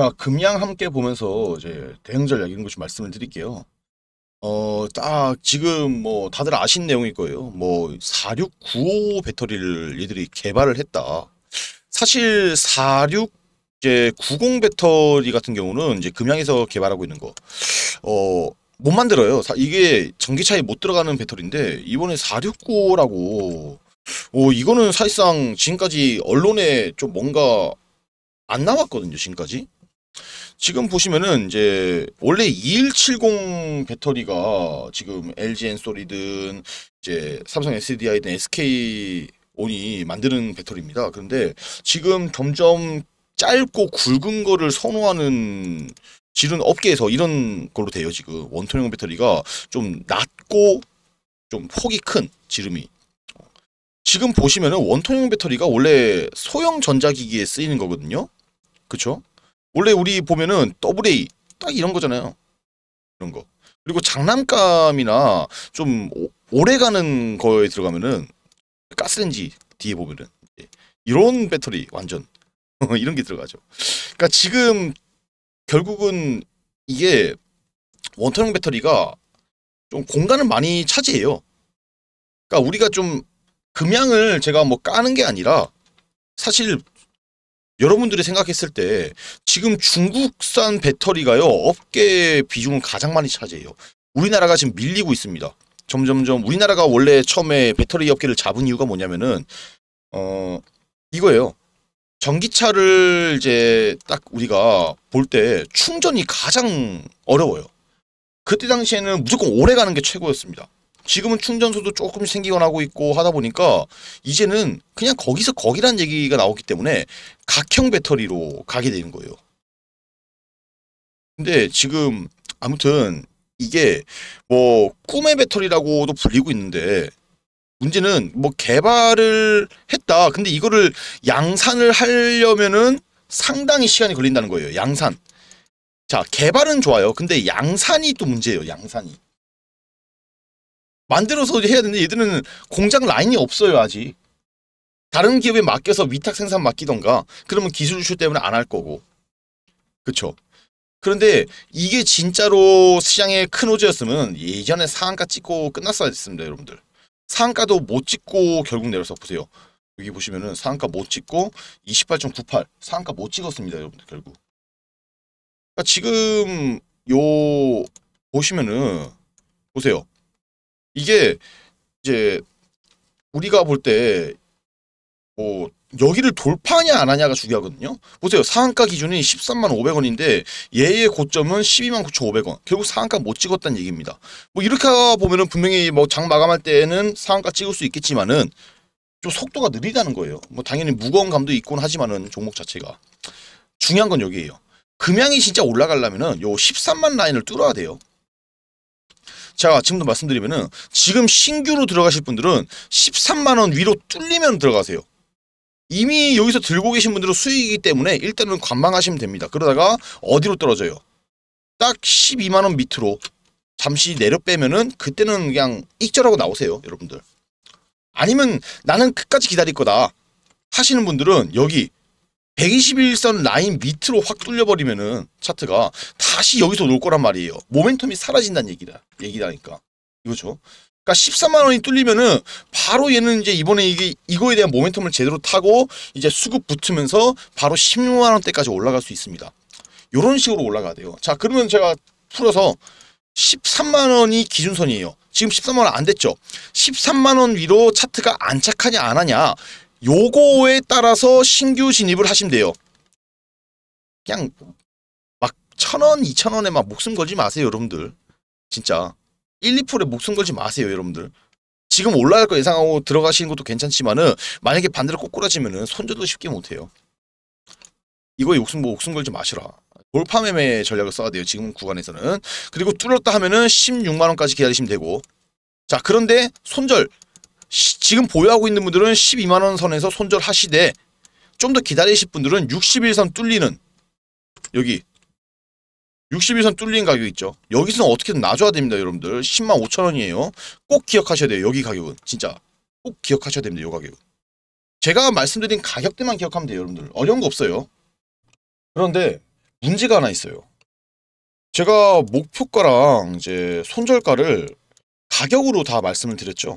자, 금양 함께 보면서 이제 대행절 이야인것이 말씀을 드릴게요. 어, 딱 지금 뭐 다들 아신 내용일 거예요. 뭐 4695 배터리를 얘들이 개발을 했다. 사실 46 이제 90 배터리 같은 경우는 이제 금양에서 개발하고 있는 거. 어, 못 만들어요. 이게 전기차에 못 들어가는 배터리인데 이번에 469라고 5 어, 이거는 사실상 지금까지 언론에 좀 뭔가 안 나왔거든요, 지금까지. 지금 보시면은 이제 원래 2170 배터리가 지금 LG 엔솔이든 이제 삼성 SDI든 SK 온이 만드는 배터리입니다. 그런데 지금 점점 짧고 굵은 거를 선호하는 지른 업계에서 이런 걸로 돼요 지금 원통형 배터리가 좀 낮고 좀 폭이 큰 지름이 지금 보시면은 원통형 배터리가 원래 소형 전자기기에 쓰이는 거거든요 그쵸 원래 우리 보면은 더 AA 딱 이런 거잖아요. 이런 거. 그리고 장난감이나 좀 오래가는 거에 들어가면은 가스렌지 뒤에 보면은 이런 배터리 완전 이런 게 들어가죠. 그러니까 지금 결국은 이게 원통형 배터리가 좀 공간을 많이 차지해요. 그러니까 우리가 좀 금양을 제가 뭐 까는 게 아니라 사실 여러분들이 생각했을 때 지금 중국산 배터리가요 업계 비중을 가장 많이 차지해요. 우리나라가 지금 밀리고 있습니다. 점점점 우리나라가 원래 처음에 배터리 업계를 잡은 이유가 뭐냐면은 어 이거예요. 전기차를 이제 딱 우리가 볼 때 충전이 가장 어려워요. 그때 당시에는 무조건 오래 가는 게 최고였습니다. 지금은 충전소도 조금 생기고나고 있고 하다 보니까 이제는 그냥 거기서 거기란 얘기가 나오기 때문에 각형 배터리로 가게 되는 거예요. 근데 지금 아무튼 이게 뭐 꿈의 배터리라고도 불리고 있는데 문제는 뭐 개발을 했다. 근데 이거를 양산을 하려면은 상당히 시간이 걸린다는 거예요. 양산. 자, 개발은 좋아요. 근데 양산이 또 문제예요. 양산이. 만들어서 해야 되는데 얘들은 공장 라인이 없어요 아직. 다른 기업에 맡겨서 위탁 생산 맡기던가 그러면 기술 유출 때문에 안 할 거고. 그쵸? 그런데 이게 진짜로 시장의 큰 호재였으면 예전에 상한가 찍고 끝났어야 됐습니다 여러분들. 상한가도 못 찍고 결국 내려서 보세요. 여기 보시면은 상한가 못 찍고 28.98 상한가 못 찍었습니다 여러분들 결국. 그러니까 지금 요 보시면은 보세요. 이게 이제 우리가 볼때뭐 여기를 돌파하냐 안 하냐가 중요하거든요. 보세요. 상한가 기준이 13만 500원인데 얘의 고점은 12만 9,500원. 결국 상한가 못 찍었다는 얘기입니다. 뭐 이렇게 보면은 분명히 뭐 장 마감할 때에는 상한가 찍을 수 있겠지만은 좀 속도가 느리다는 거예요. 뭐 당연히 무거운 감도 있곤 하지만은 종목 자체가 중요한 건 여기에요. 금양이 진짜 올라가려면은 요 13만 라인을 뚫어야 돼요. 제가 아침부터 말씀드리면은 지금 신규로 들어가실 분들은 13만원 위로 뚫리면 들어가세요. 이미 여기서 들고 계신 분들은 수익이기 때문에 일단은 관망하시면 됩니다. 그러다가 어디로 떨어져요? 딱 12만원 밑으로 잠시 내려 빼면은 그때는 그냥 익절하고 나오세요. 여러분들. 아니면 나는 끝까지 기다릴 거다 하시는 분들은 여기 121선 라인 밑으로 확 뚫려버리면은 차트가 다시 여기서 놀 거란 말이에요. 모멘텀이 사라진다는 얘기다. 얘기다니까. 이거죠. 그렇죠? 그러니까 13만 원이 뚫리면은 바로 얘는 이제 이번에 이게 이거에 대한 모멘텀을 제대로 타고 이제 수급 붙으면서 바로 16만 원대까지 올라갈 수 있습니다. 이런 식으로 올라가야 돼요. 자, 그러면 제가 풀어서 13만 원이 기준선이에요. 지금 13만 원 안 됐죠. 13만 원 위로 차트가 안착하냐 안 하냐 요거에 따라서 신규 진입을 하시면 돼요. 그냥 막 천원, 이천원에 막 목숨 걸지 마세요, 여러분들. 진짜. 1, 2%에 목숨 걸지 마세요, 여러분들. 지금 올라갈 거 예상하고 들어가시는 것도 괜찮지만은 만약에 반대로 꼬꾸라지면은 손절도 쉽게 못해요. 이거 목숨, 뭐 목숨 걸지 마시라. 돌파 매매 전략을 써야 돼요. 지금 구간에서는. 그리고 뚫었다 하면은 16만원까지 기다리시면 되고. 자, 그런데 손절 시, 지금 보유하고 있는 분들은 12만원 선에서 손절하시되 좀 더 기다리실 분들은 6 0일선 뚫리는 여기 6 0일선 뚫린 가격 있죠. 여기서는 어떻게든 놔줘야 됩니다. 여러분들 10만 5천원이에요. 꼭 기억하셔야 돼요. 여기 가격은 진짜 꼭 기억하셔야 됩니다. 요 가격은. 제가 말씀드린 가격대만 기억하면 돼요. 여러분들 어려운 거 없어요. 그런데 문제가 하나 있어요. 제가 목표가랑 이제 손절가를 가격으로 다 말씀을 드렸죠.